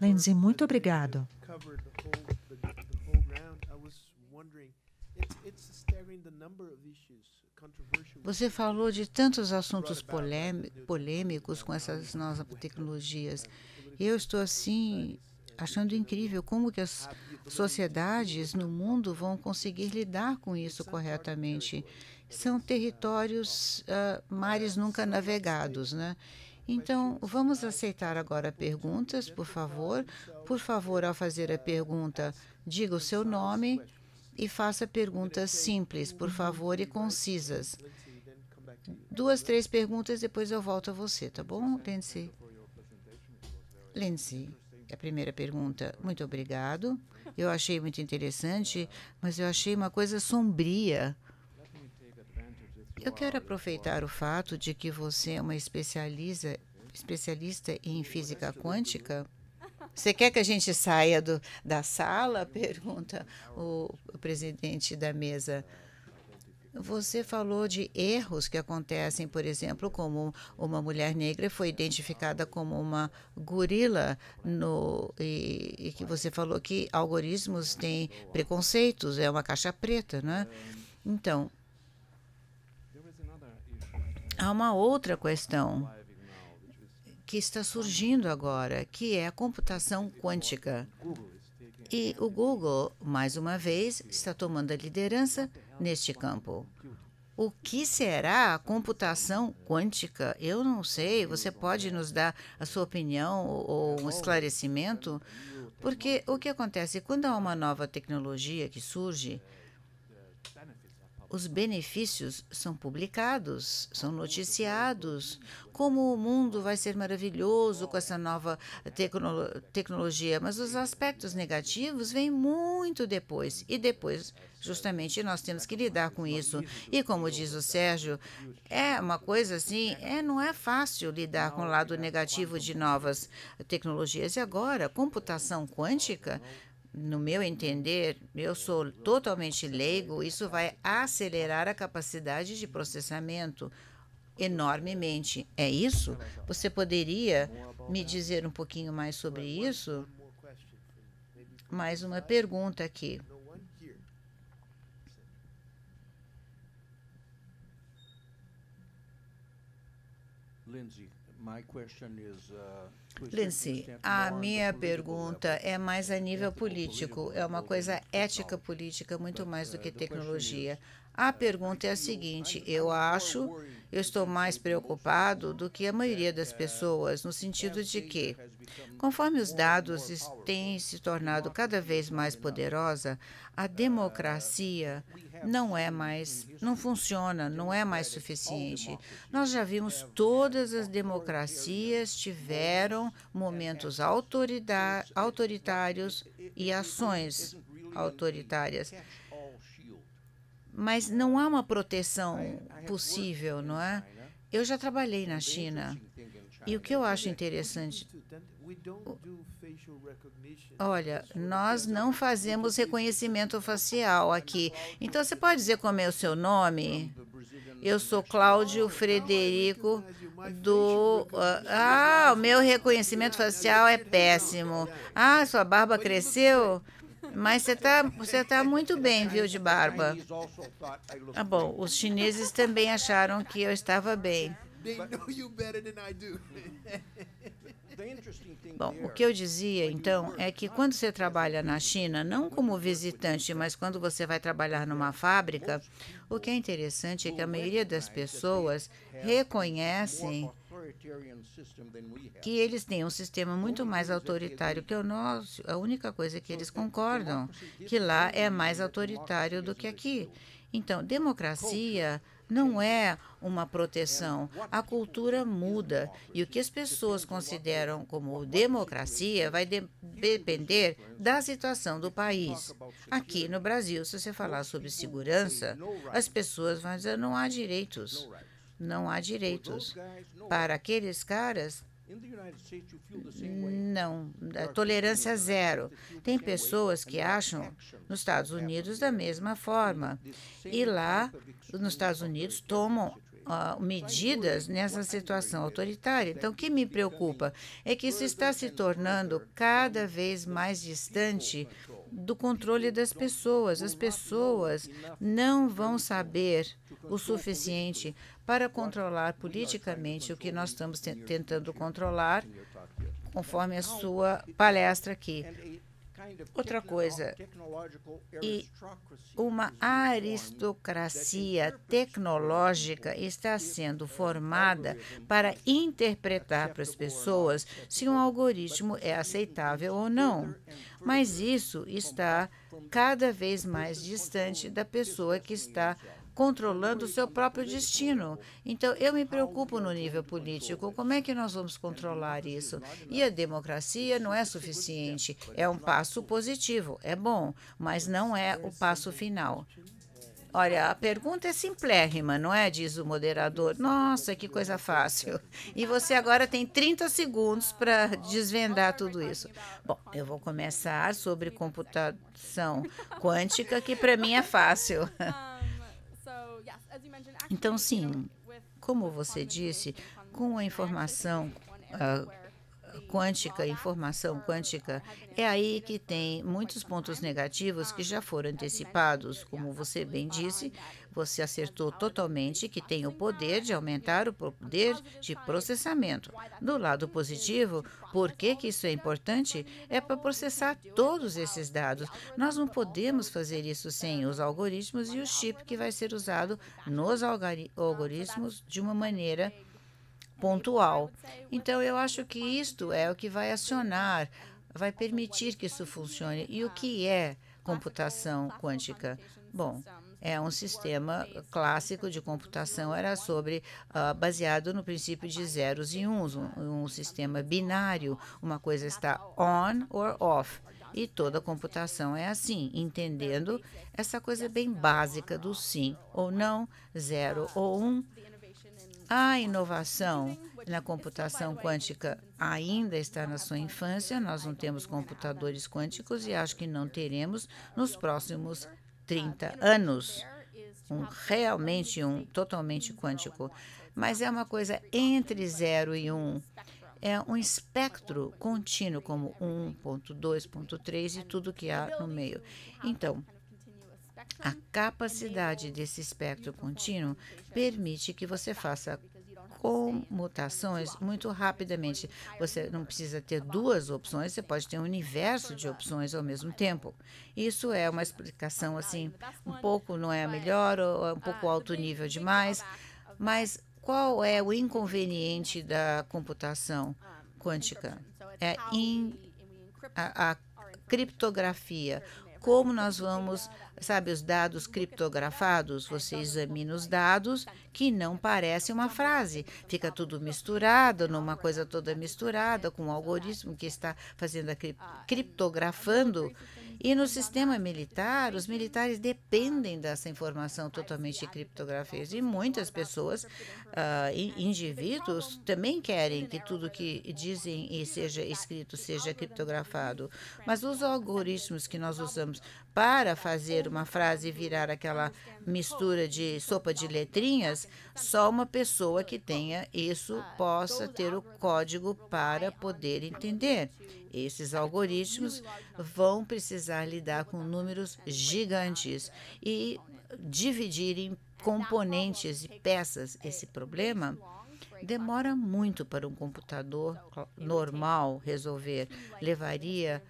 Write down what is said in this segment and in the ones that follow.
Lindsay, muito obrigado. Você falou de tantos assuntos polêmicos com essas novas tecnologias. Eu estou assim achando incrível como que as sociedades no mundo vão conseguir lidar com isso corretamente. São uh, territórios, uh, mares nunca navegados, né? Então, vamos aceitar agora perguntas, por favor. Por favor, ao fazer a pergunta, diga o seu nome e faça perguntas simples, por favor, e concisas. Duas, três perguntas, depois eu volto a você, tá bom, Lindsay? Lindsay, é a primeira pergunta, muito obrigado. Eu achei muito interessante, mas eu achei uma coisa sombria. Eu quero aproveitar o fato de que você é uma especialista, especialista em física quântica. Você quer que a gente saia do, da sala? Pergunta o presidente da mesa. Você falou de erros que acontecem, por exemplo, como uma mulher negra foi identificada como uma gorila, no, e, e que você falou que algoritmos têm preconceitos, é uma caixa preta, não é? Então, há uma outra questão que está surgindo agora, que é a computação quântica. E o Google, mais uma vez, está tomando a liderança neste campo. O que será a computação quântica? Eu não sei. Você pode nos dar a sua opinião ou um esclarecimento? Porque o que acontece? Quando há uma nova tecnologia que surge, os benefícios são publicados, são noticiados. Como o mundo vai ser maravilhoso com essa nova tecno tecnologia, mas os aspectos negativos vêm muito depois. E depois, justamente, nós temos que lidar com isso. E como diz o Sérgio, é uma coisa assim, é, não é fácil lidar com o lado negativo de novas tecnologias. E agora, computação quântica no meu entender, eu sou totalmente leigo, isso vai acelerar a capacidade de processamento enormemente. É isso? Você poderia me dizer um pouquinho mais sobre isso? Mais uma pergunta aqui. Lindsay eh, Lindsay, a minha pergunta é, é mais a nível político, é uma coisa ética política muito mais do eh, que tecnologia. A pergunta é a seguinte: eu acho, eu estou mais preocupado do que a maioria das pessoas, no sentido de que, conforme os dados têm se tornado cada vez mais poderosa, a democracia não é mais, não funciona, não é mais suficiente. Nós já vimos todas as democracias tiveram momentos autoritários e ações autoritárias mas não há uma proteção possível, é não é? Né? Eu já trabalhei na China e o que eu é acho interessante. É, Olha, nós não fazemos reconhecimento facial aqui. Então você pode dizer como é o seu nome? Eu sou Cláudio Frederico do. Né, ah, ah, o meu reconhecimento facial é péssimo. Ah, sua barba cresceu? Mas você está você tá muito bem, viu, de barba. Ah, bom, os chineses também acharam que eu estava bem. Bom, o que eu dizia então é que quando você trabalha na China, não como visitante, mas quando você vai trabalhar numa fábrica, o que é interessante é que a maioria das pessoas reconhecem que eles têm um sistema muito mais é autoritário que o nosso. A única coisa é que eles concordam que lá é mais autoritário do que aqui. Então, democracia não é uma proteção. A cultura muda e o que as pessoas consideram como democracia vai de depender da situação do país. Aqui no Brasil, se você falar sobre segurança, as pessoas vão dizer não há direitos. Não há direitos. Para aqueles caras, não, tolerância zero. Tem pessoas que acham nos Estados Unidos da mesma forma. E lá, nos Estados Unidos, tomam uh, medidas nessa situação autoritária. Então, o que me preocupa é que isso está se tornando cada vez mais distante do controle das pessoas. As pessoas não vão saber o suficiente para controlar politicamente o que nós estamos tentando controlar, conforme a sua palestra aqui. Outra coisa, e uma aristocracia tecnológica está sendo é formada para interpretar para as pessoas se um algoritmo é aceitável ou não. Mas isso está cada vez mais distante da pessoa que está controlando o seu próprio destino. Então, eu me preocupo no nível político. Como é que nós vamos controlar isso? E a democracia não é suficiente. É um passo positivo, é bom, mas não é o passo final. Olha, a pergunta é simplérrima, não é? Diz o moderador. Nossa, que coisa fácil. E você agora tem 30 segundos para desvendar tudo isso. Bom, eu vou começar sobre computação quântica, que para mim é fácil. Então, sim, como você disse, com a informação uh, quântica, informação quântica, é aí que tem muitos pontos negativos que já foram antecipados. Como você bem disse, você acertou totalmente que tem o poder de aumentar o poder de processamento. Do lado positivo, por que, que isso é importante? É para processar todos esses dados. Nós não podemos fazer isso sem os algoritmos e o chip que vai ser usado nos algoritmos de uma maneira pontual. Então, eu acho que isto é o que vai acionar, vai permitir que isso funcione. E o que é computação quântica? Bom, é um sistema clássico de computação, era sobre uh, baseado no princípio de zeros e uns, um, um sistema binário, uma coisa está on or off. E toda computação é assim, entendendo essa coisa bem básica do sim ou não, zero ou um, a inovação na computação quântica ainda está na sua infância, nós não temos computadores quânticos e acho que não teremos nos próximos 30 anos. Um, realmente um totalmente quântico, mas é uma coisa entre 0 e 1. Um. É um espectro contínuo, como 1.2.3 e tudo que há no meio. Então, a capacidade desse espectro contínuo permite que você faça comutações muito rapidamente. Você não precisa ter duas opções, você pode ter um universo de opções ao mesmo tempo. Isso é uma explicação assim, um pouco não é a melhor, ou é um pouco alto nível demais, mas qual é o inconveniente da computação quântica? É a, a criptografia, como nós vamos, sabe, os dados criptografados, você examina os dados que não parecem uma frase, fica tudo misturado, numa coisa toda misturada com o um algoritmo que está fazendo a criptografando e no sistema militar, os militares dependem dessa informação totalmente criptografada. E muitas pessoas, uh, indivíduos, também querem que tudo que dizem e seja escrito seja criptografado. Mas os algoritmos que nós usamos para fazer uma frase virar aquela mistura de sopa de letrinhas, só uma pessoa que tenha isso possa ter o código para poder entender. Esses algoritmos vão precisar lidar com números gigantes e dividir em componentes e peças. Esse problema demora muito para um computador normal resolver. Levaria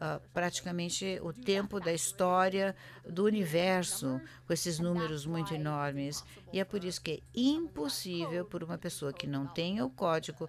Uh, praticamente o tempo da história do universo, com esses números muito enormes. E é por isso que é impossível por uma pessoa que não tenha o código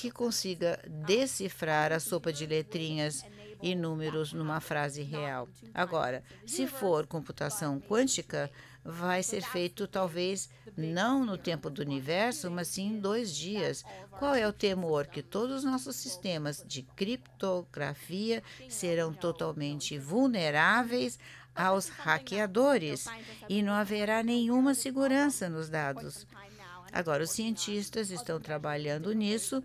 que consiga decifrar a sopa de letrinhas e números numa frase real. Agora, se for computação quântica, vai ser feito talvez não no tempo do universo, mas sim em dois dias. Qual é o temor? Que todos os nossos sistemas de criptografia serão totalmente vulneráveis aos hackeadores e não haverá nenhuma segurança nos dados. Agora, os cientistas estão trabalhando nisso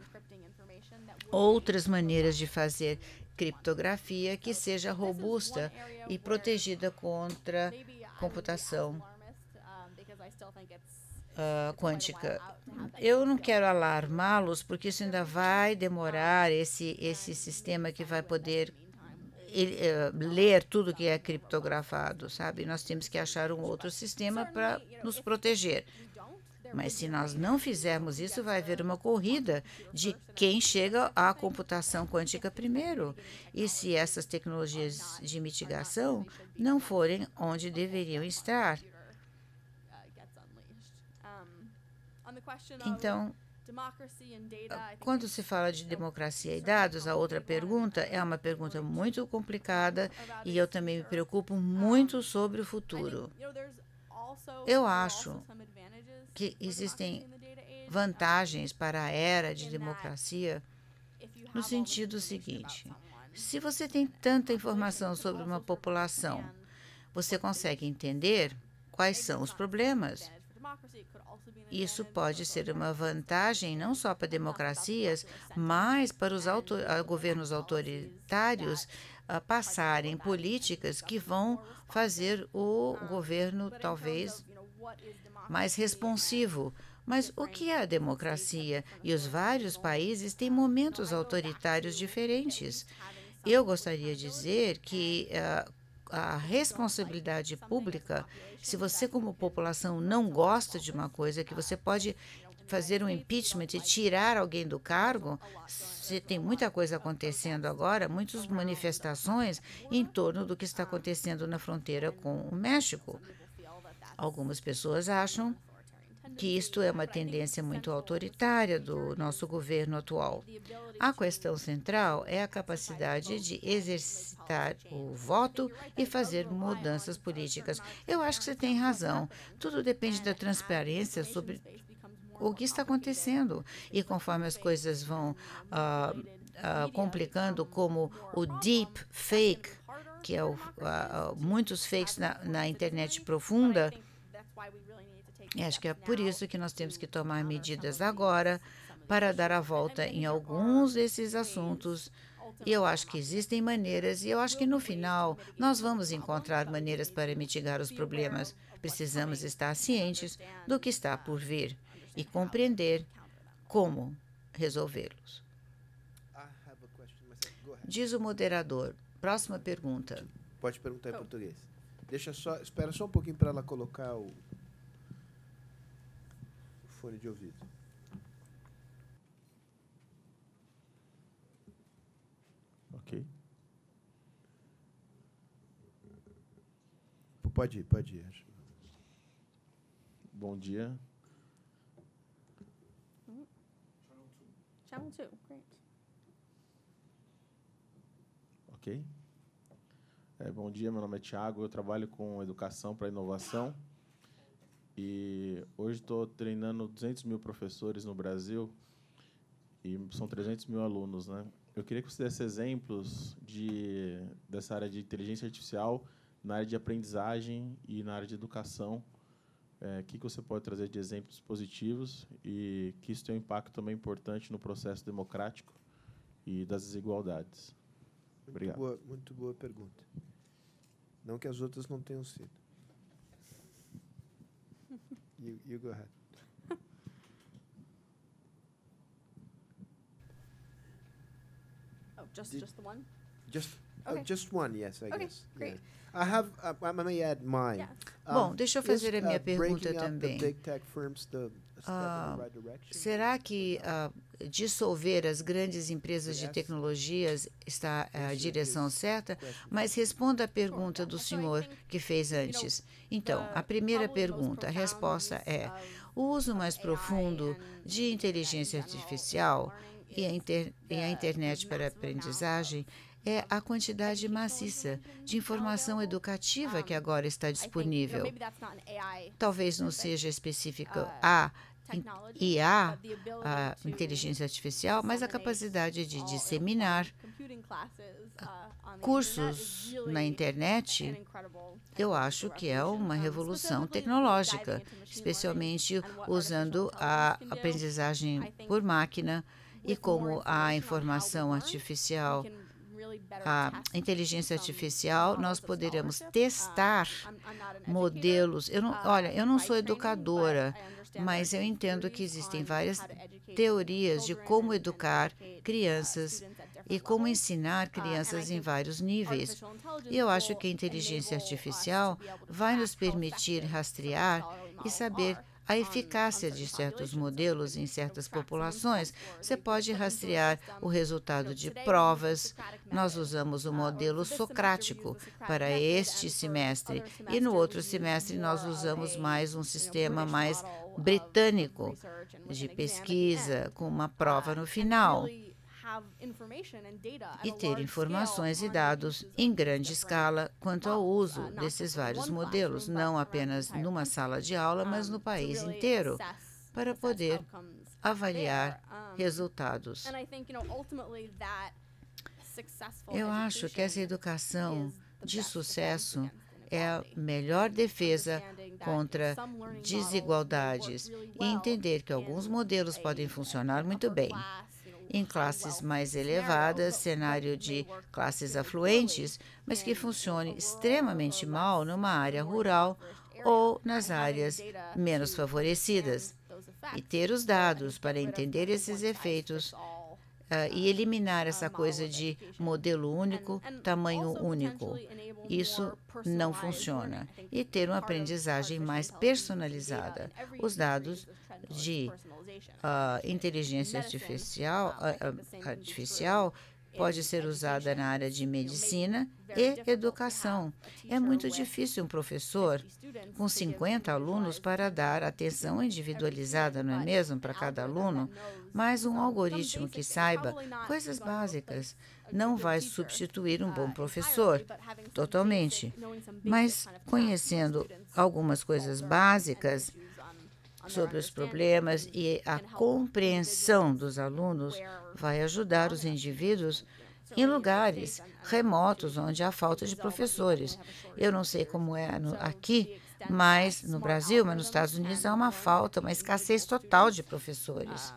outras maneiras de fazer criptografia que seja robusta e protegida contra computação uh, quântica. Eu não quero alarmá-los porque isso ainda vai demorar esse esse sistema que vai poder eh, ler tudo que é criptografado, sabe? Nós temos que achar um outro sistema para nos proteger. Mas se nós não fizermos isso, vai haver uma corrida de quem chega à computação quântica primeiro. E se essas tecnologias de mitigação não forem onde deveriam estar. Então, quando se fala de democracia e dados, a outra pergunta é uma pergunta muito complicada e eu também me preocupo muito sobre o futuro. Eu acho que existem vantagens para a era de democracia no sentido seguinte: se você tem tanta informação sobre uma população, você consegue entender quais são os problemas. Isso pode ser uma vantagem não só para democracias, mas para os auto ah, governos autoritários ah, passarem políticas que vão fazer o governo talvez mais responsivo. Mas o que é a democracia? E os vários países têm momentos autoritários diferentes. Eu gostaria de dizer que eh, a responsabilidade pública, se você como população não gosta de uma coisa que você pode fazer um impeachment e tirar alguém do cargo, se tem muita coisa acontecendo agora, muitas manifestações em torno do que está acontecendo na fronteira com o México. Algumas pessoas acham que isto é uma tendência muito autoritária do nosso governo atual. A questão central é a capacidade de exercitar o voto e fazer mudanças políticas. Eu acho que você tem razão. Tudo depende da transparência sobre o que está acontecendo. E conforme as coisas vão uh, uh, complicando, como o deep fake, que é o, uh, muitos fakes na, na internet profunda, e acho que é por isso que nós temos que tomar medidas agora para dar a volta em alguns desses assuntos. E eu acho que existem maneiras, e eu acho que no final nós vamos encontrar maneiras para mitigar os problemas. Precisamos estar cientes do que está uh, por vir e compreender como resolvê-los. Diz o moderador. Próxima pergunta. Pode perguntar em oh. português. Deixa só, espera só um pouquinho para ela colocar o fone de ouvido. Ok. Pode ir, pode ir. Bom dia. Channel 2, great. Ok. É, bom dia, meu nome é Tiago, eu trabalho com educação para inovação. E hoje estou treinando 200 mil professores no Brasil e são 300 mil alunos, né? Eu queria que você desse exemplos de dessa área de inteligência artificial na área de aprendizagem e na área de educação. É, o é, que, que você pode trazer de exemplos positivos e que isso tem um impacto também importante no processo democrático e das desigualdades? Muito Obrigado. Boa, muito boa pergunta. Não que as outras não tenham sido. you, you go ahead. oh, just, Did- just the one? Just, oh, just one, yes, I Okay, guess. great. Yeah. I have, uh, I may add mine. Yeah. Um, Bom, deixa eu fazer a minha uh, pergunta breaking up the big tech firms, the Ah, será que ah, dissolver as grandes empresas de tecnologias está eh, a direção certa? Mas responda a pergunta do senhor que fez antes. Então, a primeira pergunta, a resposta é: o uso mais profundo de inteligência artificial e a, inter, e a internet para aprendizagem é a quantidade maciça de informação educativa que agora está disponível. Talvez não seja específica uh, a IA, a inteligência artificial, mas a capacidade de disseminar uh, cursos na internet, eu acho que é uma revolução tecnológica, especialmente usando a aprendizagem por máquina e como a informação artificial a inteligência artificial, nós poderemos uh, testar modelos. Eu não, uh, olha, eu não sou educadora, mas eu entendo que existem várias teorias de como educar crianças e como ensinar crianças em vários níveis. E eu acho que a inteligência artificial vai nos permitir rastrear e saber a eficácia de certos modelos em certas populações, você pode rastrear o resultado de provas. Nós usamos o modelo socrático para este semestre e no outro semestre nós usamos mais um sistema mais britânico de pesquisa com uma prova no final e ter informações e dados em grande escala quanto ao uh, uso desses vários modelos, não apenas numa sala de aula, mas no país inteiro, para poder avaliar resultados. Eu acho que essa educação de sucesso é a melhor defesa contra desigualdades e entender que alguns modelos podem funcionar muito bem em classes mais elevadas, cenário de classes afluentes, mas que funcione extremamente mal numa área rural ou nas áreas menos favorecidas. E ter os dados para entender esses efeitos Uh, e eliminar essa coisa de modelo único, tamanho único. Isso não funciona. E ter uma aprendizagem mais personalizada. Os dados de né? a inteligência artificial, ah, artificial pode ser usada na área de medicina e é educação. É muito difícil um é professor com 50 alunos para dar é atenção individualizada, não é mesmo, para cada aluno, mas um então, algoritmo que saiba coisas básicas não vai substituir um bom ah, professor totalmente. Mas conhecendo algumas coisas básicas, sobre os problemas e a compreensão dos alunos vai ajudar os indivíduos em lugares remotos onde há falta de professores. Eu não sei como é aqui, mas no Brasil, mas nos Estados Unidos há uma falta, uma escassez total de professores.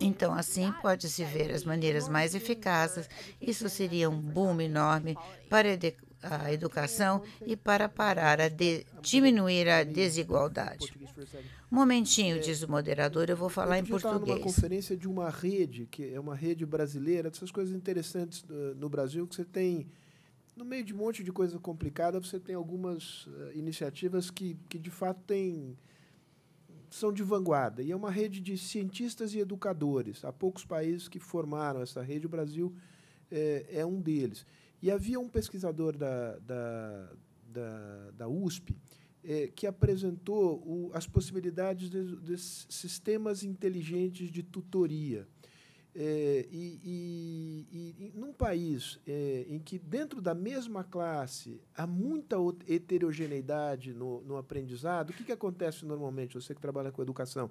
Então, assim pode-se ver as maneiras mais eficazes. Isso seria um boom enorme para a a educação e para parar a de, diminuir a desigualdade. Um momentinho, diz o moderador, eu vou falar eu em português. Eu uma conferência de uma rede, que é uma rede brasileira, dessas coisas interessantes eh, no Brasil, que você tem, no meio de um monte de coisa complicada, você tem algumas eh, iniciativas que, que de fato, têm são de vanguarda e é uma rede de cientistas e educadores. Há poucos países que formaram essa rede, o Brasil é, é um deles. E havia um pesquisador da, da, da, da USP eh, que apresentou o, as possibilidades de, de, sistemas inteligentes de tutoria. Eh, e, e, e, num país eh, em que, dentro da mesma classe, há muita heterogeneidade no, no aprendizado, o que, que acontece normalmente? Você que trabalha com educação,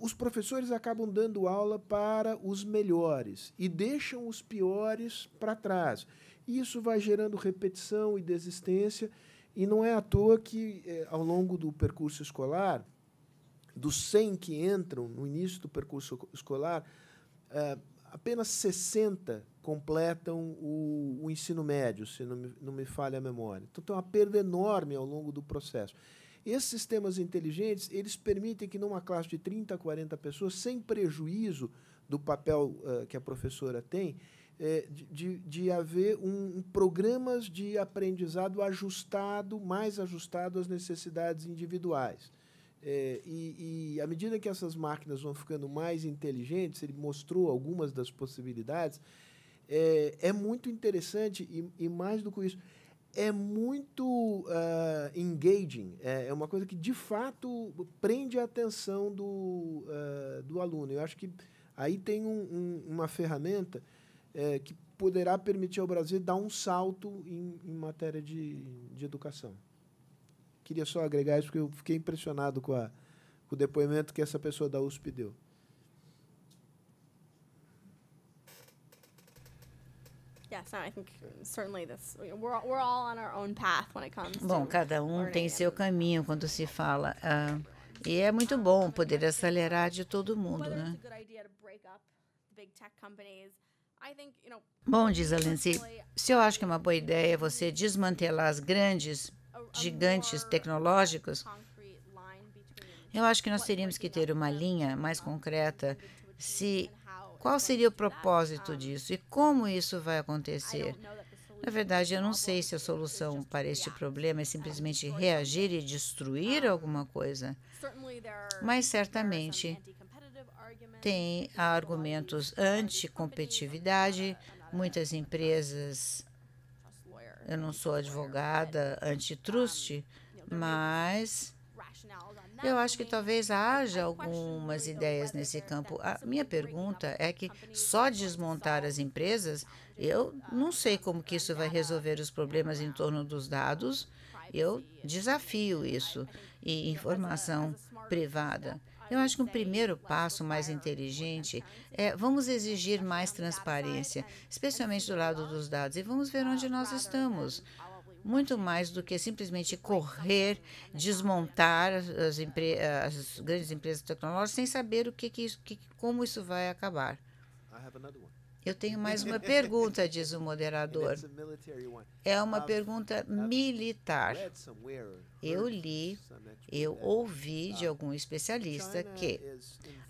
os professores acabam dando aula para os melhores e deixam os piores para trás. Isso vai gerando repetição e desistência, e não é à toa que, é, ao longo do percurso escolar, dos 100 que entram no início do percurso escolar, é, apenas 60 completam o, o, ensino médio, se não me, não me falha a memória. Então, tem uma perda enorme ao longo do processo. Esses sistemas inteligentes, eles permitem que numa classe de 30, 40 pessoas, sem prejuízo do papel uh, que a professora tem, é, de, de haver um, um, programas de aprendizado ajustado, mais ajustado às necessidades individuais. É, e, e, à medida que essas máquinas vão ficando mais inteligentes, ele mostrou algumas das possibilidades, é, é muito interessante e, e mais do que isso, é muito uh, engaging, é, é, uma coisa que de fato prende a atenção do, uh, do aluno. Eu acho que aí tem um, um, uma ferramenta é, que poderá permitir ao Brasil dar um salto em, em matéria de, de educação. Queria só agregar isso, porque eu fiquei impressionado com, a, com o depoimento que essa pessoa da USP deu. Bom, cada um tem seu caminho quando se fala. Uh, e é muito bom poder acelerar de todo mundo, né? Bom, diz a Lindsay, se eu acho que é uma boa ideia você desmantelar as grandes gigantes tecnológicos, eu acho que nós teríamos que ter uma linha mais concreta se qual seria o propósito disso e como isso vai acontecer? Na verdade, eu não sei se a solução para este problema é simplesmente reagir e destruir alguma coisa, mas certamente tem argumentos anti-competitividade, muitas empresas. Eu não sou advogada antitrust, mas eu acho que talvez haja algumas ideias nesse campo. A minha pergunta é que só desmontar as empresas, eu não sei como que isso vai resolver os problemas em torno dos dados. Eu desafio isso e informação privada. Eu acho que um primeiro passo mais inteligente é vamos exigir mais transparência, especialmente do lado dos dados, e vamos ver onde nós estamos muito mais do que simplesmente correr, desmontar as, as grandes empresas tecnológicas sem saber o que, que, isso, que como isso vai acabar. Eu tenho mais uma pergunta, diz o moderador. É uma pergunta militar. Eu li, eu ouvi de uh, algum especialista que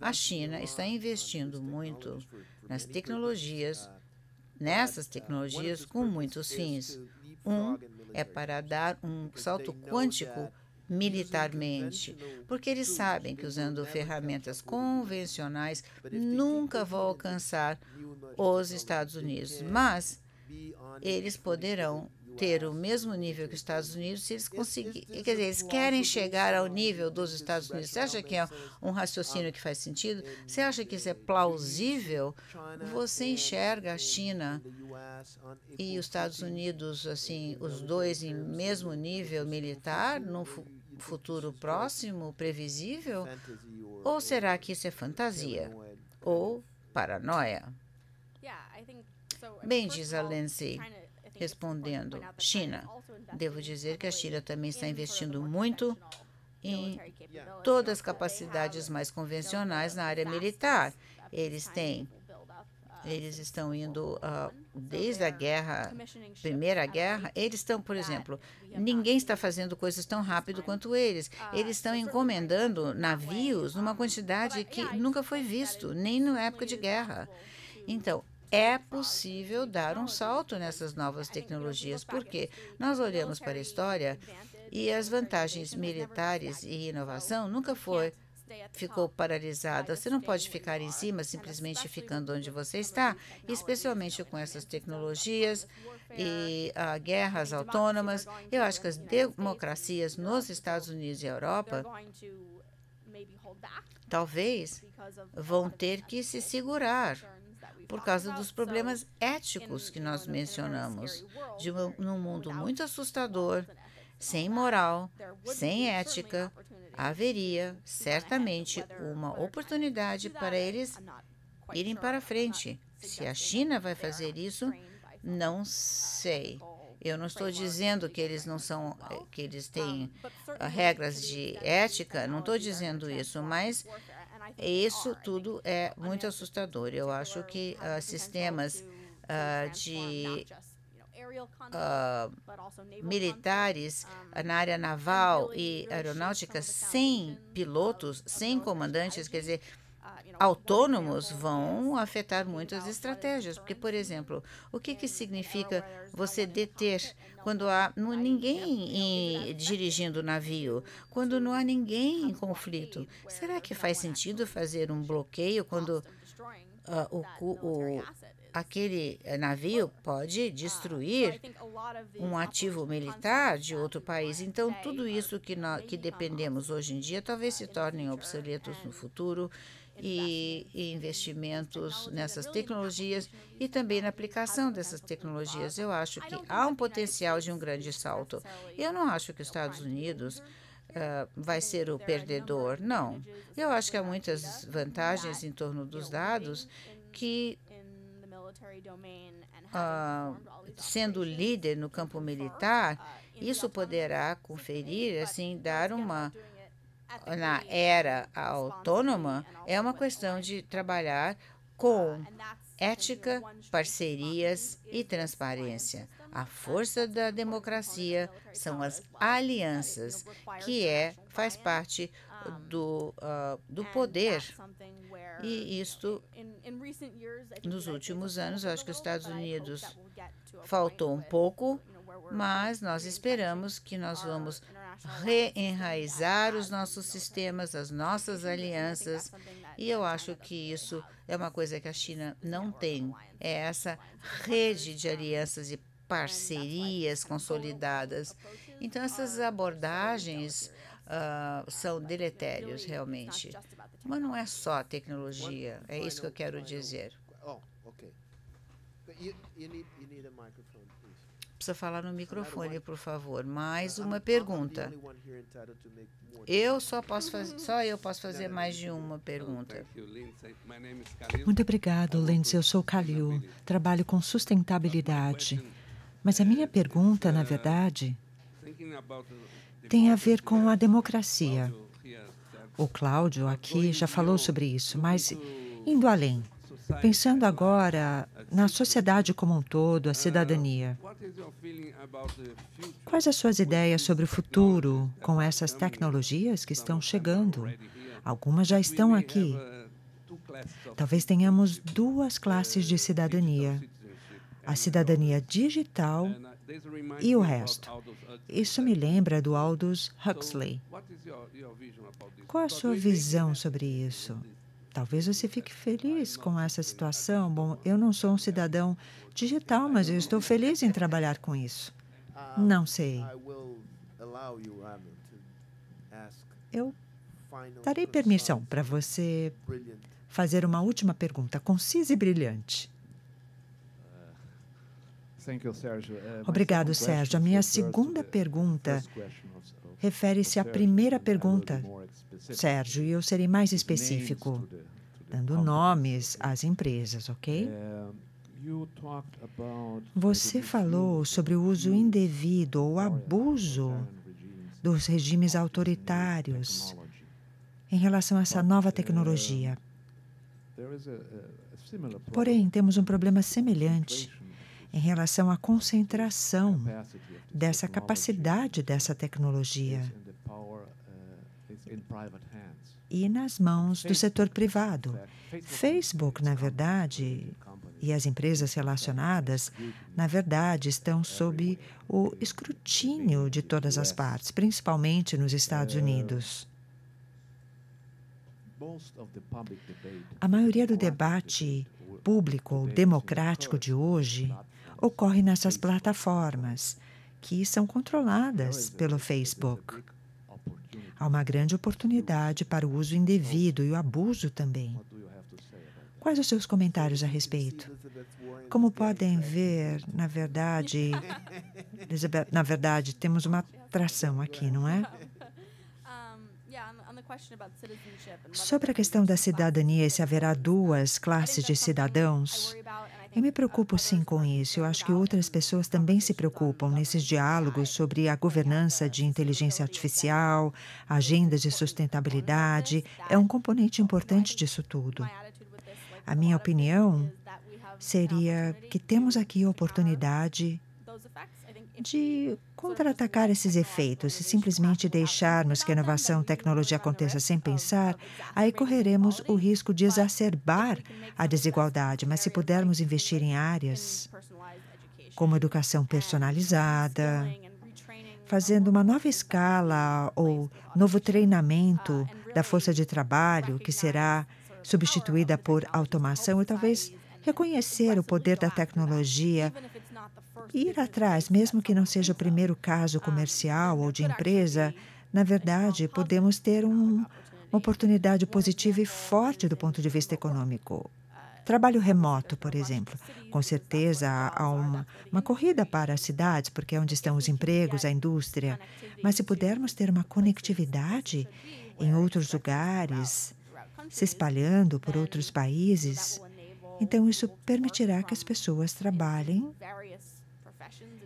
a China está investindo muito nas tecnologias, uh, nessas uh, tecnologias, com muitos fins. Um é para dar um salto quântico militarmente, porque eles sabem que usando ferramentas convencionais nunca vão alcançar os Estados Unidos, mas eles poderão ter o mesmo nível que os Estados Unidos se eles conseguirem. Quer dizer, eles querem chegar ao nível dos Estados Unidos. Você acha que é um raciocínio que faz sentido? Você acha que isso é plausível? Você enxerga a China e os Estados Unidos, assim, os dois em mesmo nível militar, num futuro próximo, previsível? Ou será que isso é fantasia? Ou paranoia? Bem, diz a Lindsay, Respondendo, China. Devo dizer que a China também está investindo muito em todas as capacidades mais convencionais na área militar. Eles têm uh, eles estão indo uh, desde a guerra, primeira guerra, eles estão, por exemplo, ninguém está fazendo coisas tão rápido quanto eles. Uh, eles estão encomendando navios numa quantidade que nunca foi visto, nem na época de guerra. Então, é possível dar um salto nessas novas tecnologias, porque nós olhamos para a história e as vantagens militares e inovação nunca foi ficou paralisada. Você não pode ficar em cima simplesmente ficando onde você está, especialmente com essas tecnologias e uh, guerras autônomas. Eu acho que as democracias nos Estados Unidos e Europa talvez vão ter que se segurar por causa dos problemas éticos que nós mencionamos. De um, num mundo muito assustador, sem moral, sem ética, haveria certamente uma oportunidade para eles irem para frente. Se a China vai fazer isso, não sei. Eu não estou dizendo que eles não são, eh, que eles têm eh, regras de ética, não estou dizendo isso, mas isso né, tudo é muito né, assustador. Eu tipo, acho uh, que uh, sistemas uh, de Uh, militares uh, na área naval e aeronáutica sem pilotos, sem comandantes, quer dizer, autônomos vão afetar muitas estratégias. Porque, por exemplo, o que, que significa você deter quando há ninguém em, dirigindo o navio, quando não há ninguém em conflito? Será que faz sentido fazer um bloqueio quando uh, o, o aquele navio pode destruir um ativo militar de outro país. Então, tudo isso que, nós, que dependemos hoje em dia talvez se tornem obsoletos no futuro e, e investimentos nessas tá tecnologias e também na tá aplicação dessas tecnologias. Eu acho que há um potencial de um grande salto. Eu não acho que os Estados Unidos Uh, vai ser o perdedor. Não. Eu acho que há muitas vantagens em torno dos dados que, uh, sendo líder no campo uh, militar, isso poderá conferir, assim, dar uma ah, na era autônoma é uma questão de trabalhar com ah, ética, parcerias e transparência. A força da democracia são as alianças, que é faz parte uh, do, uh, do poder. E isto, nos últimos anos, acho que os Estados Unidos faltou um pouco, mas nós esperamos que nós vamos reenraizar os nossos sistemas, as nossas alianças. E eu acho que isso é uma coisa que a China não tem: é essa rede de alianças e parcerias consolidadas. Então, essas abordagens uh, são deletérios, realmente. Mas não é só tecnologia, é isso que eu quero dizer. Oh, okay. You, you need, you need Precisa falar no microfone, por favor. Mais uh, uma pergunta. Eu só posso fazer, só eu posso fazer mais de uma oh, pergunta. Muito obrigado, Lindsay. Eu sou Calil. Trabalho com sustentabilidade. Mas a minha pergunta, uh, na verdade, tem a ver com a democracia. O Cláudio aqui já falou sobre isso, mas indo além. Pensando agora na sociedade como um todo, a cidadania, quais as suas ideias sobre o futuro com essas tecnologias que estão chegando? Algumas já estão aqui. Talvez tenhamos duas classes de cidadania: a cidadania digital e o resto. Isso me lembra do Aldous Huxley. Qual a sua visão sobre isso? Talvez você fique feliz com essa situação. Bom, eu não sou um cidadão digital, mas eu estou feliz em trabalhar com isso. Não sei. Eu darei permissão para você fazer uma última pergunta concisa e brilhante. Uh, uh, Obrigado, Sérgio. A minha segunda pergunta refere-se à primeira pergunta Sérgio, e eu serei mais específico, dando nomes às empresas, ok? É, Você falou sobre o uso indevido ou abuso dos regimes autoritários em relação a essa nova eh, tecnologia. Porém, temos um problema semelhante em relação à concentração dessa capacidade dessa tecnologia e nas mãos do setor privado. Facebook, na verdade, e as empresas relacionadas, na verdade, estão sob o escrutínio de todas as partes, principalmente nos Estados uh, Unidos. A maioria do debate público ou democrático de hoje ocorre nessas plataformas, que são controladas pelo Facebook. Há uma grande oportunidade para o uso indevido e o abuso também. Quais os seus comentários a respeito? Como podem ver, na verdade, Elizabeth, na verdade, temos uma tração aqui, não é? Sobre a questão da cidadania e se haverá duas classes de cidadãos, eu me preocupo sim com isso. Eu acho que outras pessoas também se preocupam nesses diálogos sobre a governança de inteligência artificial, agendas de sustentabilidade. É um componente importante disso tudo. A minha opinião seria que temos aqui a oportunidade de contra-atacar esses efeitos. Se simplesmente deixarmos que a inovação e tecnologia aconteça sem pensar, aí correremos o risco de exacerbar a desigualdade. Mas se pudermos investir em áreas como educação personalizada, fazendo uma nova escala ou novo treinamento da força de trabalho, que será substituída por automação, e talvez reconhecer o poder da tecnologia Ir atrás, mesmo que não seja o primeiro caso comercial ou de empresa, na verdade, podemos ter um, uma oportunidade positiva e forte do ponto de vista econômico. Trabalho remoto, por exemplo. Com certeza há uma, uma corrida para as cidades, porque é onde estão os empregos, a indústria. Mas se pudermos ter uma conectividade em outros lugares, se espalhando por outros países, então isso permitirá que as pessoas trabalhem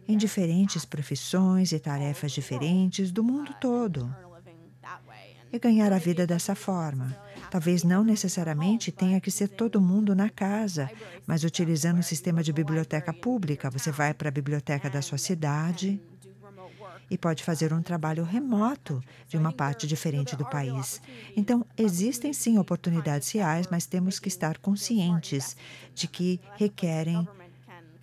em diferentes profissões e tarefas diferentes do mundo todo e ganhar a vida dessa forma. Talvez não necessariamente tenha que ser todo mundo na casa, mas utilizando o sistema de biblioteca pública, você vai para a biblioteca da sua cidade e pode fazer um trabalho remoto de uma parte diferente do país. Então, existem sim oportunidades reais, mas temos que estar conscientes de que requerem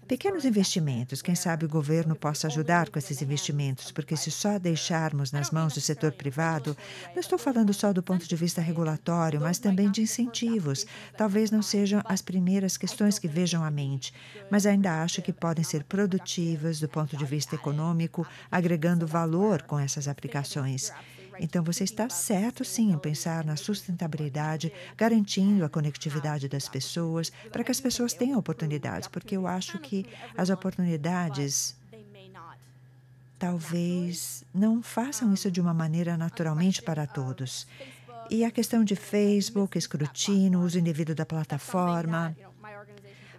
Pequenos investimentos, quem sabe o governo possa ajudar com esses investimentos, porque se só deixarmos nas mãos do setor privado, não estou falando só do ponto de vista regulatório, mas também de incentivos. Talvez não sejam as primeiras questões que vejam à mente, mas ainda acho que podem ser produtivas do ponto de vista econômico, agregando valor com essas aplicações. Então você está certo sim em pensar na sustentabilidade, garantindo a conectividade das pessoas, para que as pessoas tenham oportunidades, porque eu acho que as oportunidades talvez não façam isso de uma maneira naturalmente para todos. E a questão de Facebook, escrutínio, uso indevido da plataforma,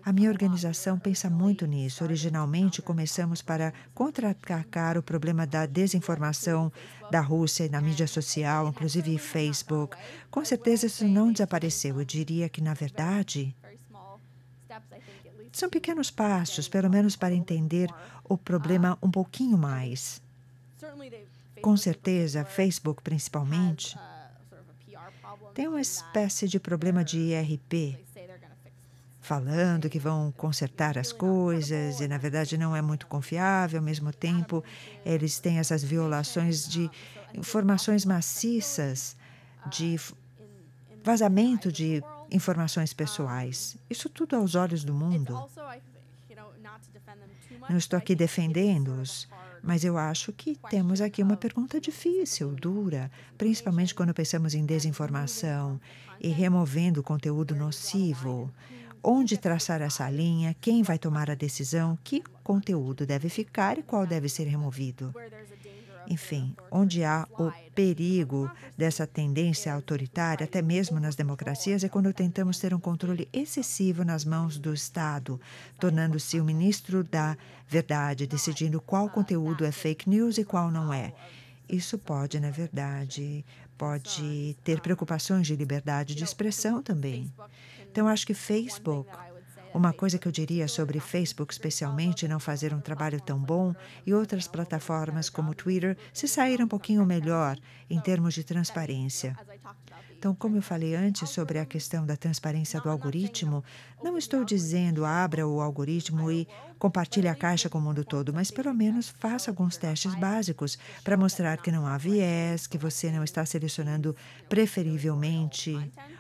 a minha organização pensa muito nisso. Originalmente, começamos para contra-atacar o problema da desinformação da Rússia na mídia social, inclusive Facebook. Com certeza, isso não desapareceu. Eu diria que, na verdade, são pequenos passos, pelo menos para entender o problema um pouquinho mais. Com certeza, Facebook, principalmente, tem uma espécie de problema de IRP falando que vão consertar as coisas e na verdade não é muito confiável. Ao mesmo tempo, eles têm essas violações de informações maciças, de vazamento de informações pessoais. Isso tudo aos olhos do mundo. Não estou aqui defendendo-os, mas eu acho que temos aqui uma pergunta difícil, dura, principalmente quando pensamos em desinformação e removendo conteúdo nocivo onde traçar essa linha, quem vai tomar a decisão, que conteúdo deve ficar e qual deve ser removido. Enfim, onde há o perigo dessa tendência autoritária, até mesmo nas democracias, é quando tentamos ter um controle excessivo nas mãos do Estado, tornando-se o ministro da verdade, decidindo qual conteúdo é fake news e qual não é. Isso pode, na verdade, pode ter preocupações de liberdade de expressão também. Então, acho que Facebook. Uma coisa que eu diria sobre Facebook, especialmente, não fazer um trabalho tão bom, e outras plataformas como Twitter se saíram um pouquinho melhor em termos de transparência. Então, como eu falei antes sobre a questão da transparência do algoritmo, não estou dizendo abra o algoritmo e compartilhe a caixa com o mundo todo, mas pelo menos faça alguns testes básicos para mostrar que não há viés, que você não está selecionando preferivelmente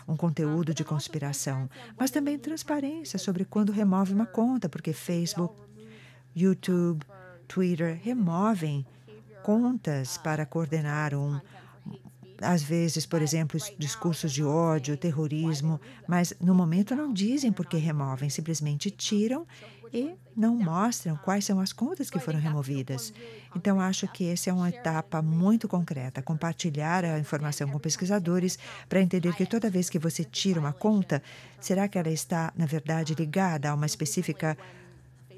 um conteúdo de conspiração, mas também transparência sobre quando remove uma conta, porque Facebook, YouTube, Twitter removem contas para coordenar um às vezes, por exemplo, discursos de ódio, terrorismo, mas no momento não dizem porque removem, simplesmente tiram e não mostram quais são as contas que foram removidas. Então, acho que essa é uma etapa muito concreta, compartilhar a informação com pesquisadores para entender que toda vez que você tira uma conta, será que ela está, na verdade, ligada a uma específica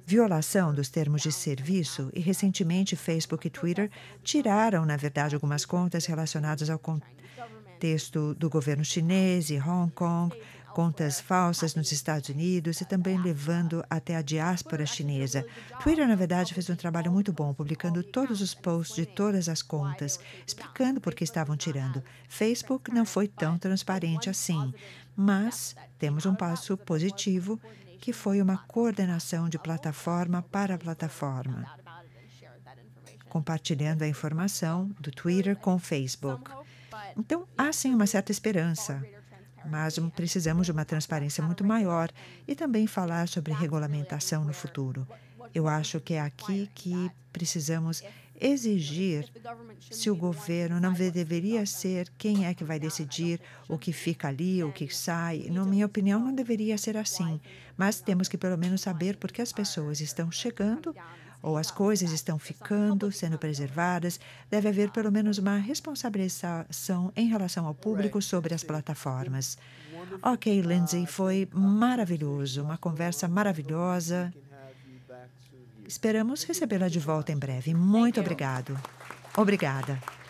violação dos termos de serviço e recentemente Facebook e Twitter tiraram, na verdade, algumas contas relacionadas ao contexto do governo chinês e Hong Kong, contas falsas nos Estados Unidos e também levando até a diáspora chinesa. Twitter, na verdade, fez um trabalho muito bom, publicando todos os posts de todas as contas, explicando por que estavam tirando. Facebook não foi tão transparente assim, mas temos um passo positivo que foi uma coordenação de plataforma para plataforma, compartilhando a informação do Twitter com o Facebook. Então, há sim uma certa esperança, mas precisamos de uma transparência muito maior e também falar sobre regulamentação no futuro. Eu acho que é aqui que precisamos exigir se o governo não deveria ser quem é que vai decidir o que fica ali, o que sai. Na minha opinião, não deveria ser assim. Mas temos que pelo menos saber por que as pessoas estão chegando ou as coisas estão ficando, sendo preservadas, deve haver pelo menos uma responsabilização em relação ao público sobre as plataformas. Ok, Lindsay, foi maravilhoso, uma conversa maravilhosa. Esperamos recebê-la de volta em breve. Muito obrigado. Obrigada.